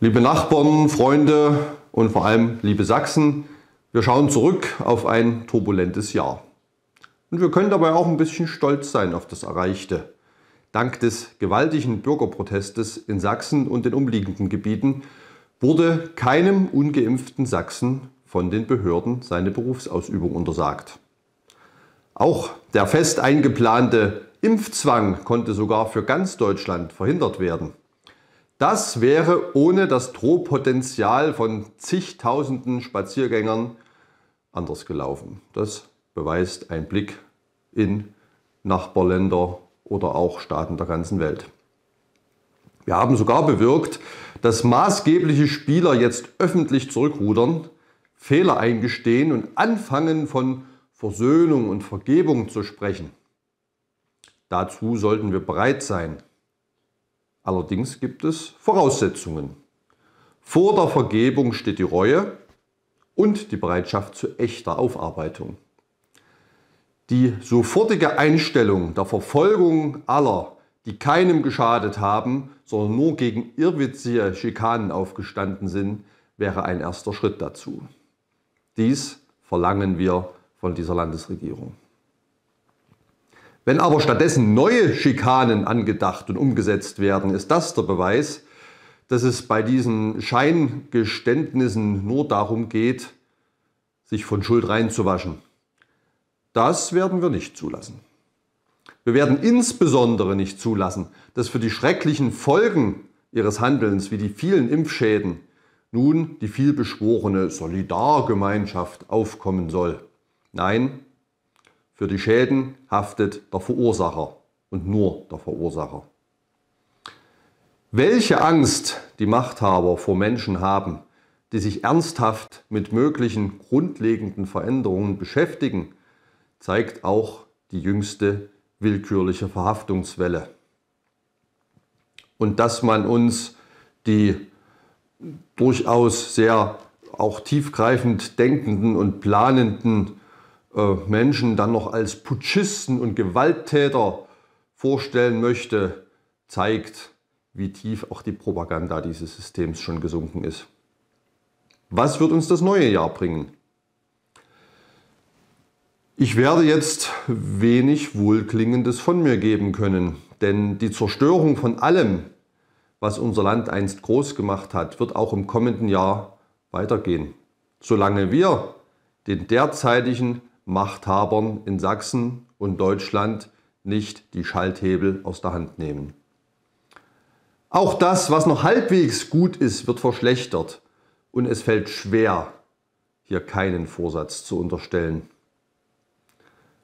Liebe Nachbarn, Freunde und vor allem liebe Sachsen, wir schauen zurück auf ein turbulentes Jahr. Und wir können dabei auch ein bisschen stolz sein auf das Erreichte. Dank des gewaltigen Bürgerprotestes in Sachsen und den umliegenden Gebieten wurde keinem ungeimpften Sachsen von den Behörden seine Berufsausübung untersagt. Auch der fest eingeplante Impfzwang konnte sogar für ganz Deutschland verhindert werden. Das wäre ohne das Drohpotenzial von zigtausenden Spaziergängern anders gelaufen. Das beweist ein Blick in Nachbarländer oder auch Staaten der ganzen Welt. Wir haben sogar bewirkt, dass maßgebliche Spieler jetzt öffentlich zurückrudern, Fehler eingestehen und anfangen von Versöhnung und Vergebung zu sprechen. Dazu sollten wir bereit sein. Allerdings gibt es Voraussetzungen. Vor der Vergebung steht die Reue und die Bereitschaft zu echter Aufarbeitung. Die sofortige Einstellung der Verfolgung aller, die keinem geschadet haben, sondern nur gegen irrwitzige Schikanen aufgestanden sind, wäre ein erster Schritt dazu. Dies verlangen wir von dieser Landesregierung. Wenn aber stattdessen neue Schikanen angedacht und umgesetzt werden, ist das der Beweis, dass es bei diesen Scheingeständnissen nur darum geht, sich von Schuld reinzuwaschen. Das werden wir nicht zulassen. Wir werden insbesondere nicht zulassen, dass für die schrecklichen Folgen ihres Handelns wie die vielen Impfschäden nun die vielbeschworene Solidargemeinschaft aufkommen soll. Nein, für die Schäden haftet der Verursacher und nur der Verursacher. Welche Angst die Machthaber vor Menschen haben, die sich ernsthaft mit möglichen grundlegenden Veränderungen beschäftigen, zeigt auch die jüngste willkürliche Verhaftungswelle. Und dass man uns die durchaus sehr auch tiefgreifend denkenden und planenden äh, Menschen dann noch als Putschisten und Gewalttäter vorstellen möchte, zeigt, wie tief auch die Propaganda dieses Systems schon gesunken ist. Was wird uns das neue Jahr bringen? Ich werde jetzt wenig Wohlklingendes von mir geben können, denn die Zerstörung von allem, was unser Land einst groß gemacht hat, wird auch im kommenden Jahr weitergehen. Solange wir den derzeitigen Machthabern in Sachsen und Deutschland nicht die Schalthebel aus der Hand nehmen. Auch das, was noch halbwegs gut ist, wird verschlechtert und es fällt schwer, hier keinen Vorsatz zu unterstellen.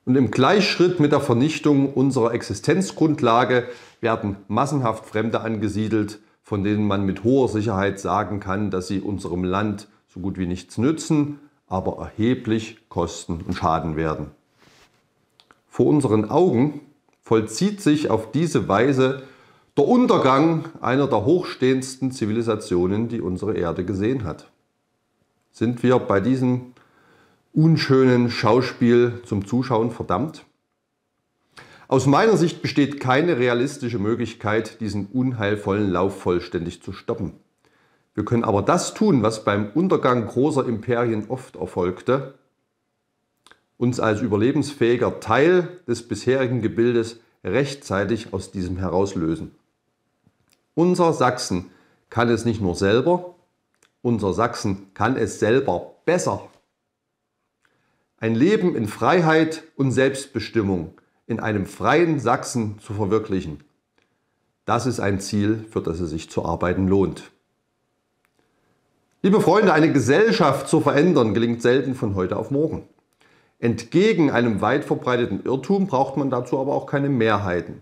Und im Gleichschritt mit der Vernichtung unserer Existenzgrundlage werden massenhaft Fremde angesiedelt, von denen man mit hoher Sicherheit sagen kann, dass sie unserem Land so gut wie nichts nützen aber erheblich Kosten und Schaden werden. Vor unseren Augen vollzieht sich auf diese Weise der Untergang einer der hochstehendsten Zivilisationen, die unsere Erde gesehen hat. Sind wir bei diesem unschönen Schauspiel zum Zuschauen verdammt? Aus meiner Sicht besteht keine realistische Möglichkeit, diesen unheilvollen Lauf vollständig zu stoppen. Wir können aber das tun, was beim Untergang großer Imperien oft erfolgte, uns als überlebensfähiger Teil des bisherigen Gebildes rechtzeitig aus diesem herauslösen. Unser Sachsen kann es nicht nur selber, unser Sachsen kann es selber besser. Ein Leben in Freiheit und Selbstbestimmung in einem freien Sachsen zu verwirklichen, das ist ein Ziel, für das es sich zu arbeiten lohnt. Liebe Freunde, eine Gesellschaft zu verändern gelingt selten von heute auf morgen. Entgegen einem weit verbreiteten Irrtum braucht man dazu aber auch keine Mehrheiten.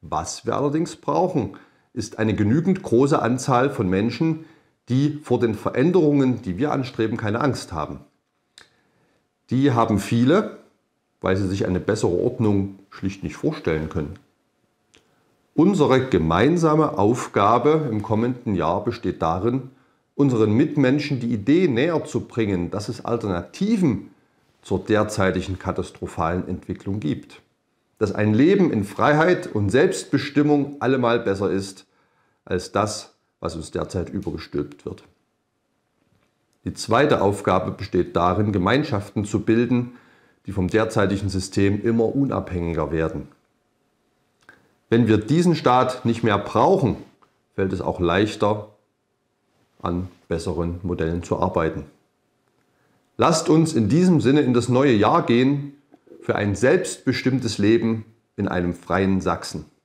Was wir allerdings brauchen, ist eine genügend große Anzahl von Menschen, die vor den Veränderungen, die wir anstreben, keine Angst haben. Die haben viele, weil sie sich eine bessere Ordnung schlicht nicht vorstellen können. Unsere gemeinsame Aufgabe im kommenden Jahr besteht darin, unseren Mitmenschen die Idee näher zu bringen, dass es Alternativen zur derzeitigen katastrophalen Entwicklung gibt. Dass ein Leben in Freiheit und Selbstbestimmung allemal besser ist als das, was uns derzeit übergestülpt wird. Die zweite Aufgabe besteht darin, Gemeinschaften zu bilden, die vom derzeitigen System immer unabhängiger werden. Wenn wir diesen Staat nicht mehr brauchen, fällt es auch leichter, an besseren Modellen zu arbeiten. Lasst uns in diesem Sinne in das neue Jahr gehen für ein selbstbestimmtes Leben in einem freien Sachsen.